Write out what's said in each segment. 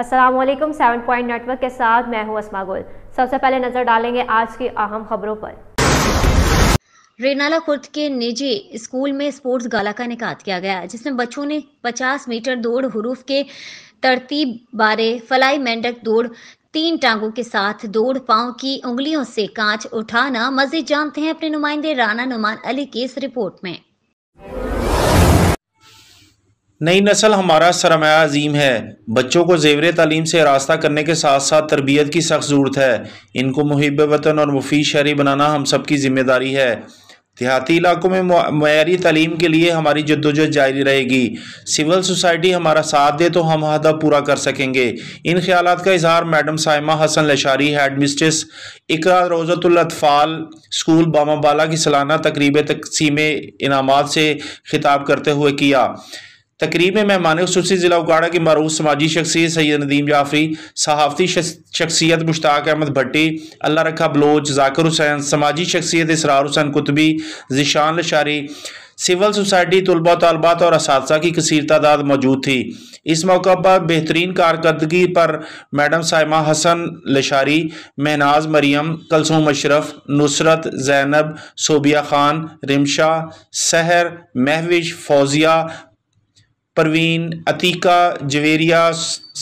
Aslam seven point network के साथ मैं हूं असमा गुल सबसे पहले नज़र डालेंगे आज की अहम खबरों पर रेनाला खुर्द के निजी स्कूल में स्पोर्ट्स गाला का निकात किया गया जिसमें बच्चों ने 50 मीटर दौड़ हरूफ के तरतीब बारे फलाई मेंढक दौड़ तीन टांगों के साथ दौड़ पांव की उंगलियों से कांच उठाना मजीद जानते हैं अपने नुमाइंदे राना नुमान अली की इस रिपोर्ट में नई नस्ल हमारा सरमाया अजीम है बच्चों को जेवर तालीम से रास्ता करने के साथ साथ तरबियत की सख्त ज़रूरत है इनको मुहब वतन और मुफीद शहरी बनाना हम सब की ज़िम्मेदारी है देहाती इलाकों में मैारी तलीम के लिए हमारी जद्दोजहद जारी रहेगी सिविल सोसाइटी हमारा साथ दे तो हम हदा पूरा कर सकेंगे इन ख्याल का इजहार madam Saima Hasan Lashari head mistress Iqra Rauzatul Atfal school Bamabala की सालाना तकरीब तकसीम इनाम से खिताब करते हुए किया तकरीब में मेहमान खसूसी ज़िला उगाड़ा के मरूफ समाजी शख्सियत सैद नदीम जाफरी सहाफ़ती शख्सियत मुश्ताक अहमद भट्टी अल्लाह रखा बलोच जाकर हुसैन समाजी शख्सियत इसरार हुसैन कुतबी जिशान लशारी सिविल सोसाइटी तलबा तलबात और इस की कसर तादाद मौजूद थी इस मौका पर बेहतरीन कारकर्दगी पर मैडम सैमा हसन लशारी महनाज मरियम कलसूम अशरफ नुसरत जैनब सोबिया खान रिमशा सहर महविश फौजिया परवीन अतीका जवेरिया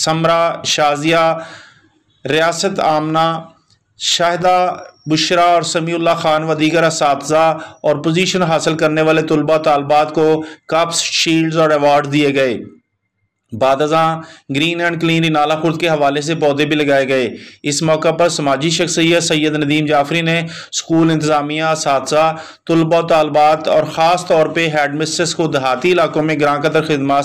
समरा शाजिया रियासत आमना शाहदा बुशरा और समीउल्ला खान व दीगर इस और पोजीशन हासिल करने वाले तलबा तलबात को कप्स शील्ड्स और अवार्ड दिए गए बादजा ग्रीन एंड क्लीन नाला खुर्द के हवाले से पौधे भी लगाए गए इस मौका पर समाजी शख्सियत सैयद नदीम जाफरी ने स्कूल इंतजामिया सादसा तलबा तलबात और ख़ास तौर पर हेड मिस्ट्रेस को देहाती इलाकों में ग्रां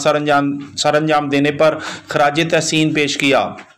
सर अंजाम सर अंजाम देने पर खराज तहसीन पेश किया